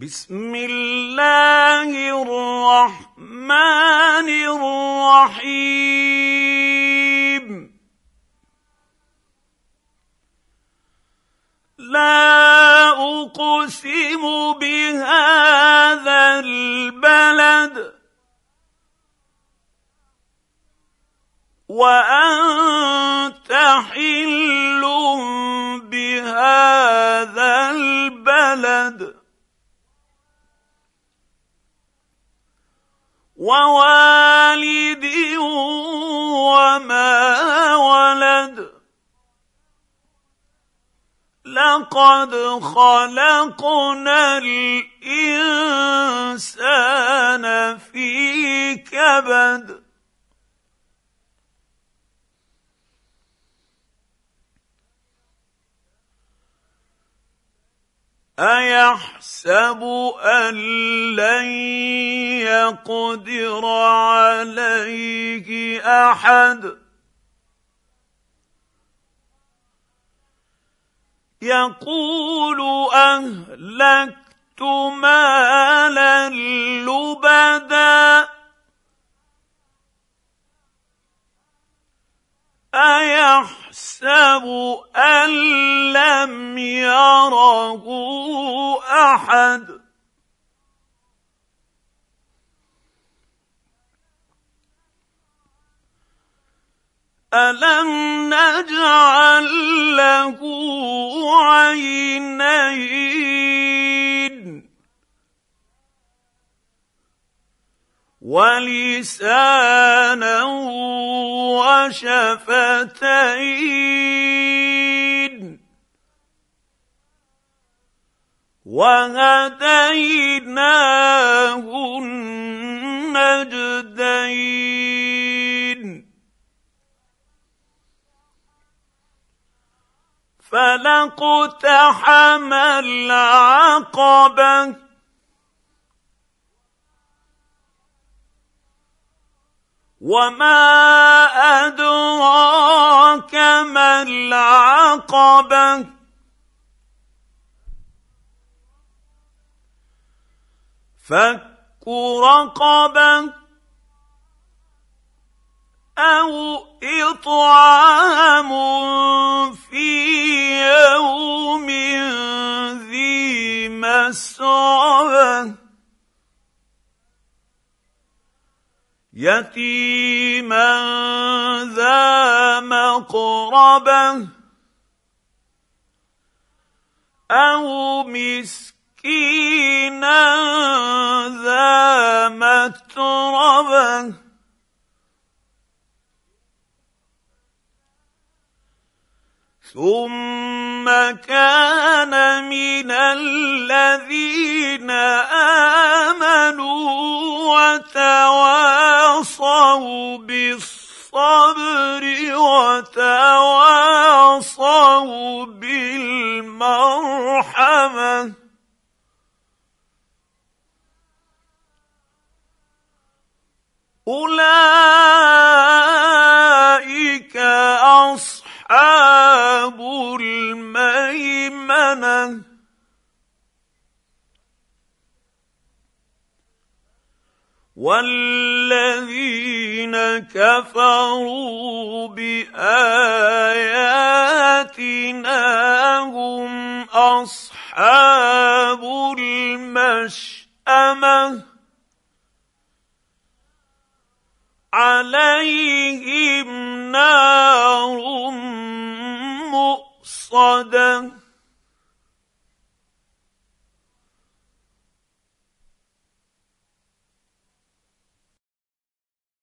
بسم الله الرحمن الرحيم لا اقسم بهذا البلد وأ ووالد وما ولد لقد خلقنا الانسان في كبد ايحسب ان لن يقدر عليه احد يقول اهلكت مالا لبدا أيحسب أن لم يره أحد ألم نجعل له عينين ولسانا وشفتين وهديناه النجدين فلاقتحم العقبه وما أدراك ما العقبة فك رقبة أو إطعام في يوم ذي مسعبة يتيما ذا مقربه او مسكينا ذا متربه ثم كان من الذين امنوا وتواصوا بالصبر وتواصوا بالمرحمه اولئك اصحاب الميمنه والذين كفروا باياتنا هم اصحاب المشامه عليهم نار مؤصده